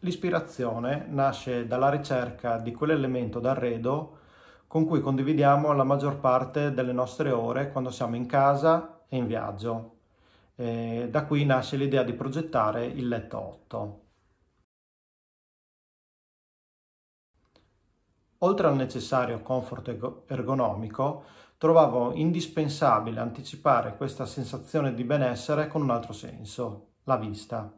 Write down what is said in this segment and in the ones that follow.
L'ispirazione nasce dalla ricerca di quell'elemento d'arredo con cui condividiamo la maggior parte delle nostre ore quando siamo in casa e in viaggio. E da qui nasce l'idea di progettare il letto 8. Oltre al necessario comfort ergonomico, trovavo indispensabile anticipare questa sensazione di benessere con un altro senso, la vista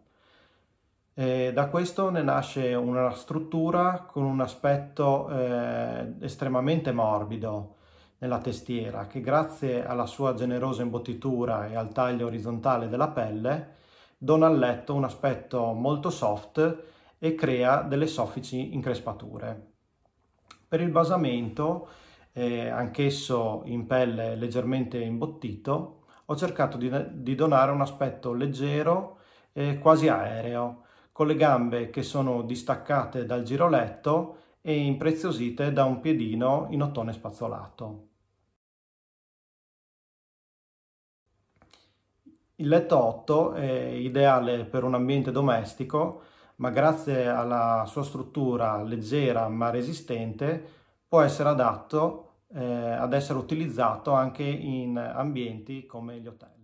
da questo ne nasce una struttura con un aspetto eh, estremamente morbido nella testiera che grazie alla sua generosa imbottitura e al taglio orizzontale della pelle dona al letto un aspetto molto soft e crea delle soffici increspature. Per il basamento, eh, anch'esso in pelle leggermente imbottito, ho cercato di, di donare un aspetto leggero e quasi aereo, con le gambe che sono distaccate dal giroletto e impreziosite da un piedino in ottone spazzolato. Il letto 8 è ideale per un ambiente domestico, ma grazie alla sua struttura leggera ma resistente può essere adatto eh, ad essere utilizzato anche in ambienti come gli hotel.